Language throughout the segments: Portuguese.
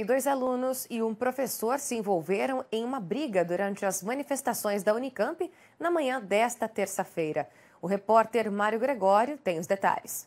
e dois alunos e um professor se envolveram em uma briga durante as manifestações da Unicamp na manhã desta terça-feira. O repórter Mário Gregório tem os detalhes.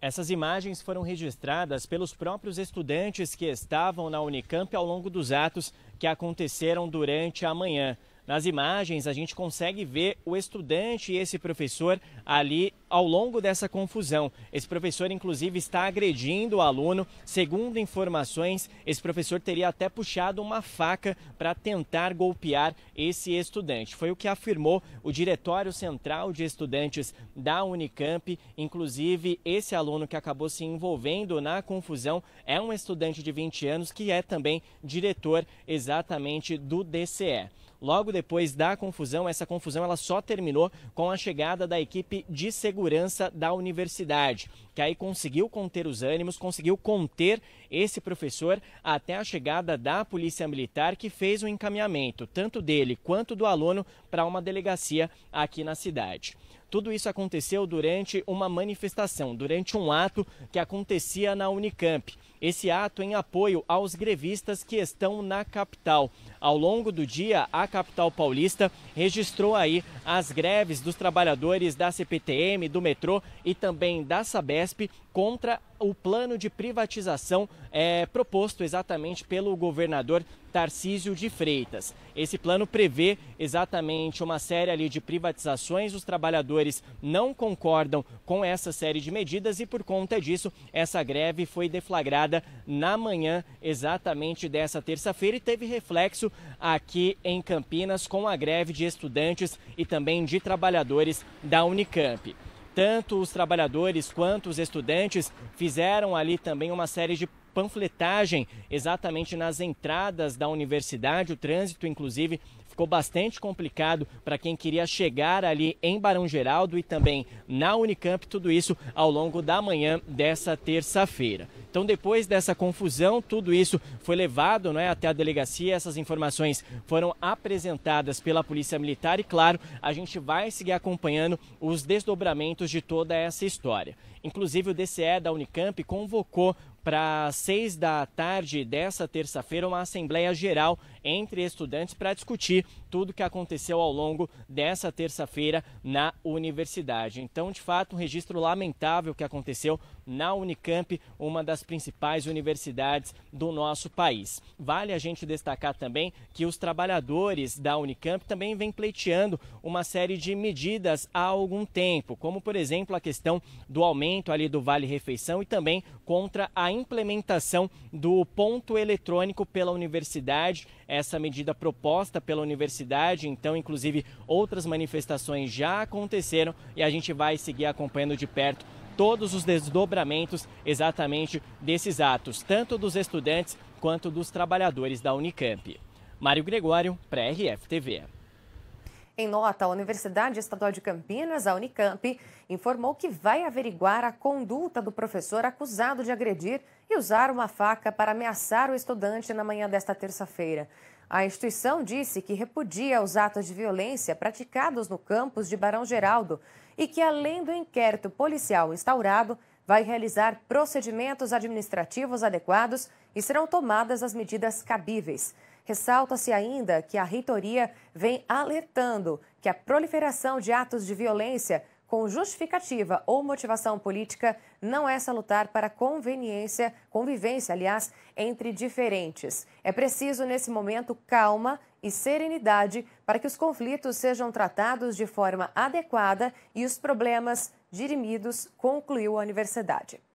Essas imagens foram registradas pelos próprios estudantes que estavam na Unicamp ao longo dos atos que aconteceram durante a manhã. Nas imagens, a gente consegue ver o estudante e esse professor ali ao longo dessa confusão. Esse professor, inclusive, está agredindo o aluno. Segundo informações, esse professor teria até puxado uma faca para tentar golpear esse estudante. Foi o que afirmou o Diretório Central de Estudantes da Unicamp. Inclusive, esse aluno que acabou se envolvendo na confusão é um estudante de 20 anos que é também diretor exatamente do DCE. Logo logo depois da confusão. Essa confusão ela só terminou com a chegada da equipe de segurança da universidade que aí conseguiu conter os ânimos, conseguiu conter esse professor até a chegada da Polícia Militar, que fez o encaminhamento tanto dele quanto do aluno para uma delegacia aqui na cidade. Tudo isso aconteceu durante uma manifestação, durante um ato que acontecia na Unicamp. Esse ato em apoio aos grevistas que estão na capital. Ao longo do dia, a capital paulista registrou aí as greves dos trabalhadores da CPTM, do metrô e também da Sabesp Sabesp contra o plano de privatização é, proposto exatamente pelo governador Tarcísio de Freitas. Esse plano prevê exatamente uma série ali de privatizações. Os trabalhadores não concordam com essa série de medidas e, por conta disso, essa greve foi deflagrada na manhã exatamente dessa terça-feira e teve reflexo aqui em Campinas com a greve de estudantes e também de trabalhadores da Unicamp. Tanto os trabalhadores quanto os estudantes fizeram ali também uma série de panfletagem exatamente nas entradas da universidade. O trânsito, inclusive, Ficou bastante complicado para quem queria chegar ali em Barão Geraldo e também na Unicamp, tudo isso ao longo da manhã dessa terça-feira. Então, depois dessa confusão, tudo isso foi levado né, até a delegacia. Essas informações foram apresentadas pela Polícia Militar e, claro, a gente vai seguir acompanhando os desdobramentos de toda essa história. Inclusive, o DCE da Unicamp convocou para seis da tarde dessa terça-feira uma Assembleia Geral entre estudantes para discutir tudo o que aconteceu ao longo dessa terça-feira na universidade. Então, de fato, um registro lamentável que aconteceu na Unicamp, uma das principais universidades do nosso país. Vale a gente destacar também que os trabalhadores da Unicamp também vêm pleiteando uma série de medidas há algum tempo, como por exemplo a questão do aumento ali do vale refeição e também contra a implementação do ponto eletrônico pela universidade essa medida proposta pela universidade. Então, inclusive, outras manifestações já aconteceram e a gente vai seguir acompanhando de perto todos os desdobramentos exatamente desses atos, tanto dos estudantes quanto dos trabalhadores da Unicamp. Mário Gregório, pré RFTV. TV. Em nota, a Universidade Estadual de Campinas, a Unicamp, informou que vai averiguar a conduta do professor acusado de agredir e usar uma faca para ameaçar o estudante na manhã desta terça-feira. A instituição disse que repudia os atos de violência praticados no campus de Barão Geraldo e que, além do inquérito policial instaurado, vai realizar procedimentos administrativos adequados e serão tomadas as medidas cabíveis. Ressalta-se ainda que a reitoria vem alertando que a proliferação de atos de violência com justificativa ou motivação política não é salutar para conveniência, convivência, aliás, entre diferentes. É preciso nesse momento calma e serenidade para que os conflitos sejam tratados de forma adequada e os problemas dirimidos, concluiu a universidade.